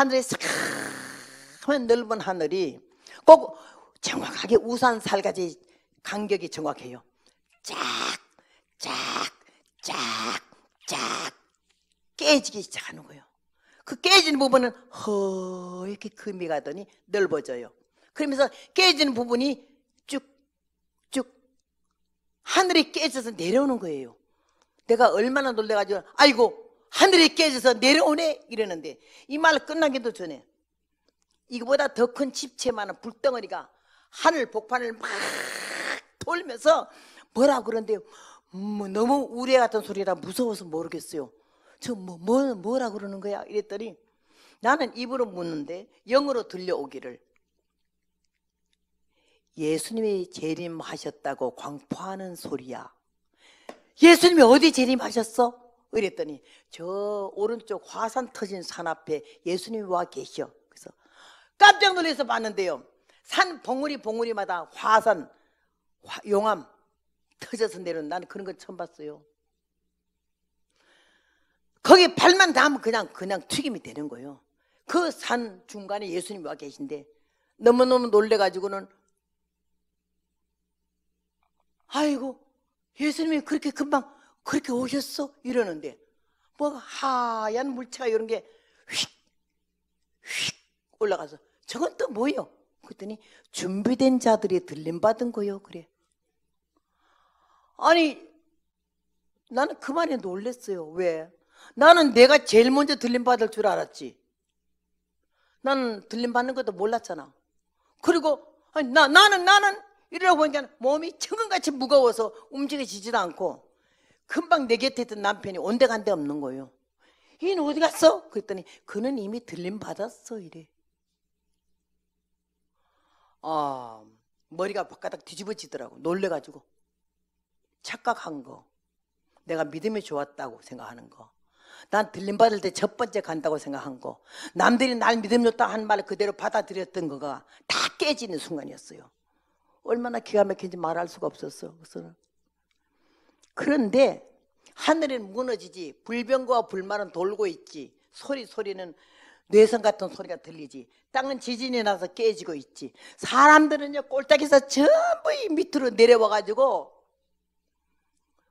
하늘이 사카만 넓은 하늘이 꼭 정확하게 우산살까지 간격이 정확해요. 쫙, 쫙, 쫙, 쫙 깨지기 시작하는 거예요. 그 깨진 부분은 허 이렇게 금이 가더니 넓어져요. 그러면서 깨진 부분이 쭉쭉 하늘이 깨져서 내려오는 거예요. 내가 얼마나 놀래가지고 아이고 하늘이 깨져서 내려오네 이러는데 이 말 끝나기도 전에 이거보다 더 큰 집채만한 불덩어리가 하늘 복판을 막 돌면서 뭐라 그러는데요 뭐 너무 우레 같은 소리라 무서워서 모르겠어요 저 뭐, 뭐, 뭐라 그러는 거야 이랬더니 나는 입으로 묻는데 영으로 들려오기를 예수님이 재림하셨다고 광포하는 소리야 예수님이 어디 재림하셨어? 이랬더니 저 오른쪽 화산 터진 산 앞에 예수님이 와 계셔 그래서 깜짝 놀라서 봤는데요 산 봉우리 봉우리마다 화산 화, 용암 터져서 내려온 나는 그런 걸 처음 봤어요 거기 발만 닿으면 그냥 그냥 튀김이 되는 거예요 그 산 중간에 예수님이 와 계신데 너무너무 놀래가지고는 아이고 예수님이 그렇게 금방 그렇게 오셨어? 이러는데 뭐 하얀 물체가 이런 게 휙 휙 올라가서 저건 또 뭐요? 그랬더니 준비된 자들이 들림받은 거요 그래 아니 나는 그 말에 놀랬어요 왜? 나는 내가 제일 먼저 들림받을 줄 알았지 나는 들림받는 것도 몰랐잖아 그리고 아니, 나, 나는 나는 이러다 보니까 몸이 천근같이 무거워서 움직여지지도 않고 금방 내 곁에 있던 남편이 온데간데 없는 거예요. 이는 어디 갔어? 그랬더니 그는 이미 들림 받았어 이래. 아 머리가 바깥에 뒤집어지더라고 놀래가지고 착각한 거. 내가 믿음이 좋았다고 생각하는 거. 난 들림 받을 때 첫 번째 간다고 생각한 거. 남들이 날 믿음 좋다 한 말을 그대로 받아들였던 거가 다 깨지는 순간이었어요. 얼마나 기가 막힌지 말할 수가 없었어. 그래서 그런데 하늘은 무너지지 불병과 불만은 돌고 있지 소리 소리는 뇌성 같은 소리가 들리지 땅은 지진이 나서 깨지고 있지 사람들은요 꼴딱에서 전부 이 밑으로 내려와가지고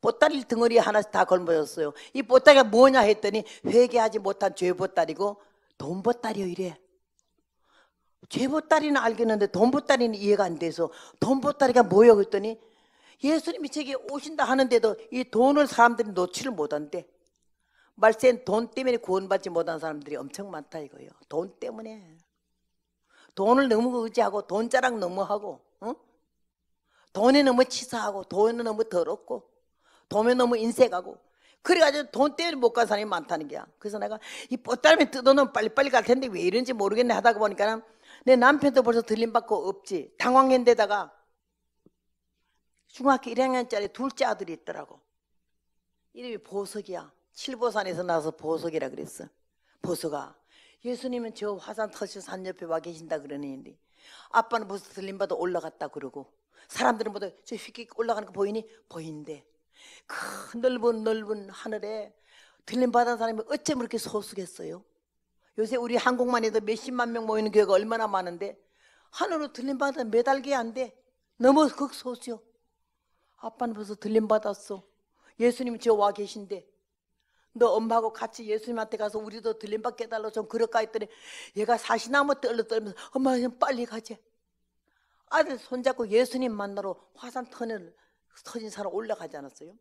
보따리 등어리 하나씩 다 걸머졌어요 이 보따리가 뭐냐 했더니 회개하지 못한 죄 보따리고 돈 보따리요 이래 죄 보따리는 알겠는데 돈 보따리는 이해가 안 돼서 돈 보따리가 뭐여 그랬더니 예수님이 저기 오신다 하는데도 이 돈을 사람들이 놓치를 못한대. 말세엔 돈 때문에 구원받지 못한 사람들이 엄청 많다 이거예요. 돈 때문에. 돈을 너무 의지하고 돈 자랑 너무 하고 응? 돈에 너무 치사하고 돈에 너무 더럽고 돈에 너무 인색하고 그래가지고 돈 때문에 못 간 사람이 많다는 거야. 그래서 내가 이 뽀따름이 뜯어놓으면 빨리빨리 갈 텐데 왜 이런지 모르겠네 하다 보니까 내 남편도 벌써 들림받고 없지. 당황한데다가 중학교 1학년짜리 둘째 아들이 있더라고. 이름이 보석이야. 칠보산에서 나서 보석이라 그랬어. 보석아, 예수님은 저 화산 터신 산 옆에 와 계신다 그러는데 아빠는 벌써 들림받아 올라갔다 그러고 사람들은 보다 저 휙휙 올라가는 거 보이니? 보인대. 큰 넓은 넓은 하늘에 들림받은 사람이 어째 그렇게 소수겠어요? 요새 우리 한국만 해도 몇십만 명 모이는 교회가 얼마나 많은데 하늘로 들림받아 몇달게안 돼. 너무 극소수요. 아빠는 벌써 들림 받았어. 예수님이 저 와 계신데 너 엄마하고 같이 예수님한테 가서 우리도 들림 받게 해달라 좀 그럴까 했더니 얘가 사시나무 떨러 떨면서 엄마 좀 빨리 가지. 아들 손잡고 예수님 만나러 화산 터널 터진 사람 올라가지 않았어요?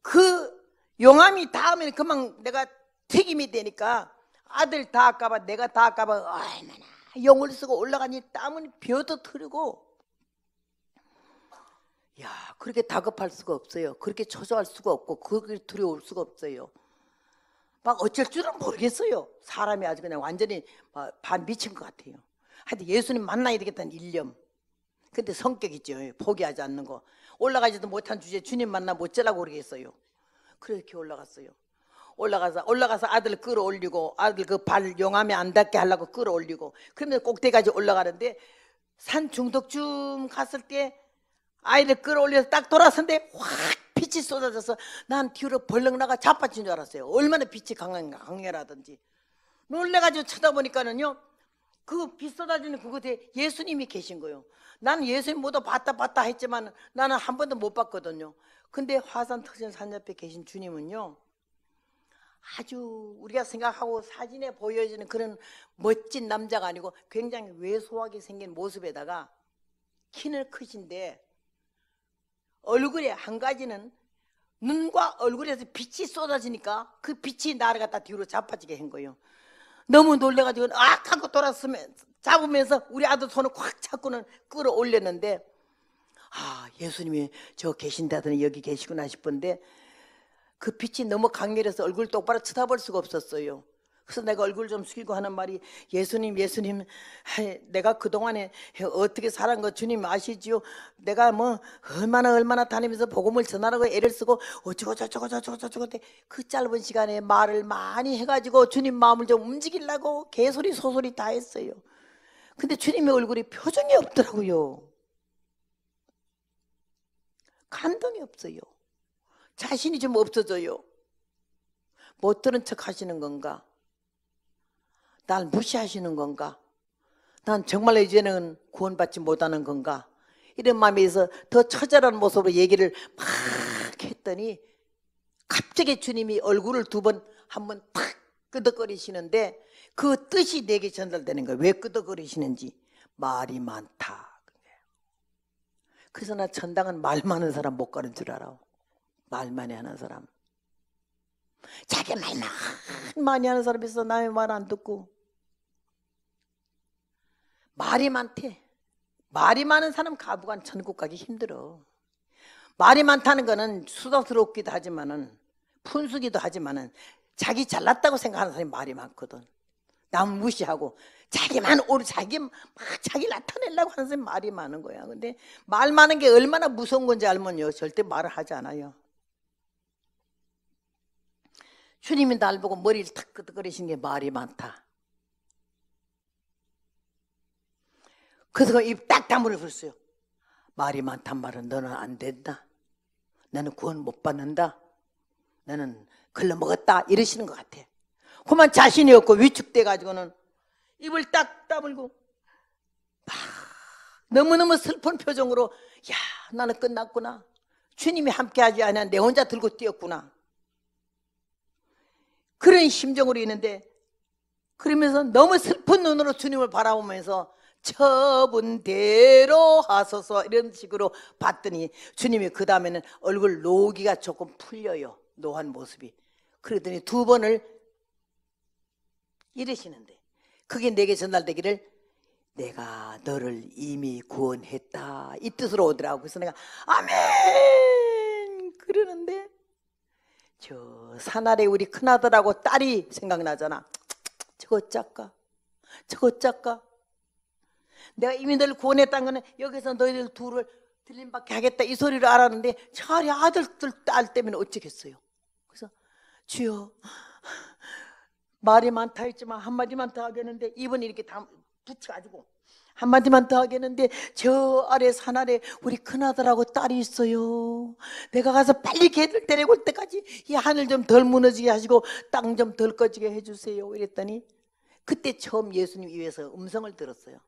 그 용암이 다음에 그만 내가 튀김이 되니까 아들 다 아까봐 내가 다 아까봐 얼마나 용을 쓰고 올라가니 땀은 비어도 흐르고 야, 그렇게 다급할 수가 없어요. 그렇게 초조할 수가 없고, 그렇게 두려울 수가 없어요. 막 어쩔 줄은 모르겠어요. 사람이 아주 그냥 완전히 반 미친 것 같아요. 하여튼 예수님 만나야 되겠다는 일념. 근데 성격이죠. 예, 포기하지 않는 거. 올라가지도 못한 주제 주님 만나 못자라고 그러겠어요. 그렇게 올라갔어요. 올라가서 올라가서 아들 끌어올리고 아들 그 발 용암에 안 닿게 하려고 끌어올리고 그러면 꼭대기까지 올라가는데 산 중독쯤 갔을 때 아이를 끌어올려서 딱돌아는데확 빛이 쏟아져서 난 뒤로 벌렁 나가 자빠진 줄 알았어요. 얼마나 빛이 강한, 강렬하든지. 놀래가지고 쳐다보니까는요. 그 빛 쏟아지는 그곳에 예수님이 계신 거예요. 나는 예수님 모두 봤다 봤다 했지만 나는 한 번도 못 봤거든요. 근데 화산 터진 산 옆에 계신 주님은요. 아주 우리가 생각하고 사진에 보여지는 그런 멋진 남자가 아니고 굉장히 왜소하게 생긴 모습에다가 키는 크신데 얼굴에 한 가지는 눈과 얼굴에서 빛이 쏟아지니까 그 빛이 나를 갖다 뒤로 자빠지게 한 거예요. 너무 놀래가지고 악 하고 돌았으면 잡으면서 우리 아들 손을 꽉 잡고는 끌어올렸는데 아 예수님이 저 계신다더니 여기 계시구나 싶은데 그 빛이 너무 강렬해서 얼굴 똑바로 쳐다볼 수가 없었어요. 그래서 내가 얼굴 좀 숙이고 하는 말이 예수님 예수님 내가 그동안에 어떻게 살은 거 주님 아시지요 내가 뭐 얼마나 얼마나 다니면서 복음을 전하라고 애를 쓰고 어쩌고 저쩌고 저쩌고 저쩌고 그 짧은 시간에 말을 많이 해가지고 주님 마음을 좀 움직이려고 개소리 소소리 다 했어요 근데 주님의 얼굴이 표정이 없더라고요 감동이 없어요 자신이 좀 없어져요 못 들은 척 하시는 건가 날 무시하시는 건가? 난 정말 이제는 구원받지 못하는 건가? 이런 마음에서 더 처절한 모습으로 얘기를 막 했더니 갑자기 주님이 얼굴을 두 번 한 번 탁 끄덕거리시는데 그 뜻이 내게 전달되는 거예요. 왜 끄덕거리시는지 말이 많다. 그래서 나 전당은 말 많은 사람 못 가는 줄 알아. 말 많이 하는 사람. 자기 말 많이 하는 사람 있어. 나의말 안 듣고. 말이 많대. 말이 많은 사람 가부간 전국 가기 힘들어. 말이 많다는 거는 수다스럽기도 하지만은 푼수기도 하지만은 자기 잘났다고 생각하는 사람이 말이 많거든. 남 무시하고 자기만 오르 자기 막 자기 나타내려고 하는 사람이 말이 많은 거야. 근데 말 많은 게 얼마나 무서운 건지 알면요. 절대 말을 하지 않아요. 주님이 날 보고 머리를 탁 끄덕거리신 게 말이 많다. 그래서 그 입딱 다물어 버렸어요. 말이 많단 말은 너는 안 된다. 나는 구원 못 받는다. 나는 걸러먹었다. 이러시는 것 같아. 그만 자신이 없고 위축돼가지고는 입을 딱 다물고 막 너무너무 슬픈 표정으로 야 나는 끝났구나. 주님이 함께하지 않아 내 혼자 들고 뛰었구나. 그런 심정으로 있는데 그러면서 너무 슬픈 눈으로 주님을 바라보면서 처분대로 하소서 이런 식으로 봤더니 주님이 그 다음에는 얼굴 노기가 조금 풀려요 노한 모습이 그러더니 두 번을 이러시는데 그게 내게 전달되기를 내가 너를 이미 구원했다 이 뜻으로 오더라고 그래서 내가 아멘 그러는데 저 산아래 우리 큰아들하고 딸이 생각나잖아 저거 작가 저거 작가 내가 이미 너를 구원했다는 거는 여기서 너희들 둘을 들림받게 하겠다 이 소리를 알았는데 차라리 아들들 딸 때문에 어쩌겠어요 그래서 주여 말이 많다 했지만 한마디만 더 하겠는데 입은 이렇게 다 붙여가지고 한마디만 더 하겠는데 저 아래 산 아래 우리 큰아들하고 딸이 있어요 내가 가서 빨리 걔들 데리고 올 때까지 이 하늘 좀 덜 무너지게 하시고 땅 좀 덜 꺼지게 해주세요 이랬더니 그때 처음 예수님 위에서 음성을 들었어요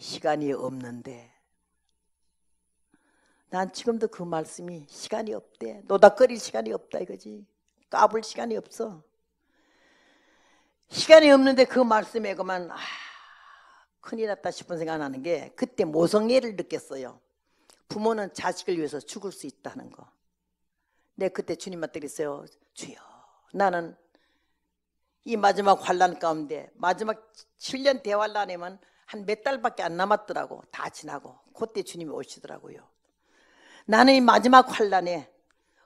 시간이 없는데 난 지금도 그 말씀이 시간이 없대 노닥거릴 시간이 없다 이거지 까불 시간이 없어 시간이 없는데 그 말씀에 그만 아, 큰일 났다 싶은 생각나는 게 그때 모성애를 느꼈어요 부모는 자식을 위해서 죽을 수 있다는 거내데 네, 그때 주님한테 그랬어요 주여 나는 이 마지막 환란 가운데 마지막 7년 대환란에만 한몇 달밖에 안 남았더라고 다 지나고 그때 주님이 오시더라고요 나는 이 마지막 환란에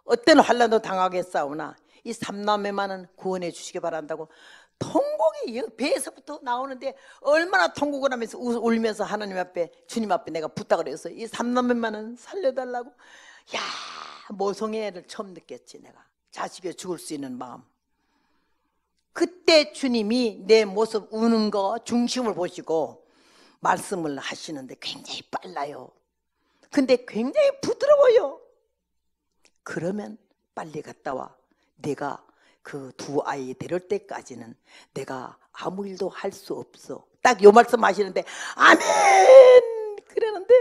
어떤 환란도 당하겠사오나 이 삼남매만은 구원해 주시기 바란다고 통곡이 배에서부터 나오는데 얼마나 통곡을 하면서 울면서 하나님 앞에 주님 앞에 내가 부탁을 해서 이 삼남매만은 살려달라고 야 모성애를 처음 느꼈지 내가 자식이 죽을 수 있는 마음 그때 주님이 내 모습 우는 거 중심을 보시고 말씀을 하시는데 굉장히 빨라요. 근데 굉장히 부드러워요. 그러면 빨리 갔다 와. 내가 그 두 아이 데려올 때까지는 내가 아무 일도 할 수 없어. 딱 요 말씀 하시는데 아멘! 그러는데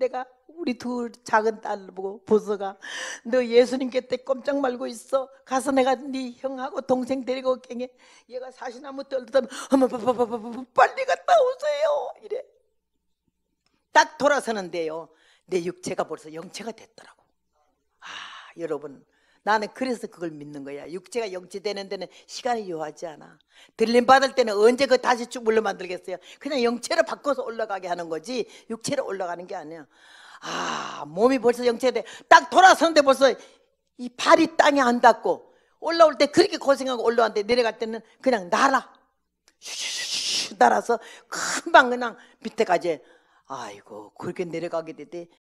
내가 우리 둘 작은 딸 보고 보서가 너 예수님께 때 꼼짝 말고 있어 가서 내가 네 형하고 동생 데리고 갱게 얘가 사시나무 떨다 어머 빨리 갔다 오세요 이래 딱 돌아서는데요 내 육체가 벌써 영체가 됐더라고 아 여러분 나는 그래서 그걸 믿는 거야. 육체가 영체되는 데는 시간이 요하지 않아. 들림 받을 때는 언제 그 다시 죽물로 만들겠어요? 그냥 영체로 바꿔서 올라가게 하는 거지 육체로 올라가는 게 아니야. 아 몸이 벌써 영체돼. 딱 돌아서는데 벌써 이 발이 땅에 안 닿고 올라올 때 그렇게 고생하고 올라왔는데 내려갈 때는 그냥 날아 슈슈슈슈 날아서 금방 그냥 밑에까지 아이고 그렇게 내려가게 되대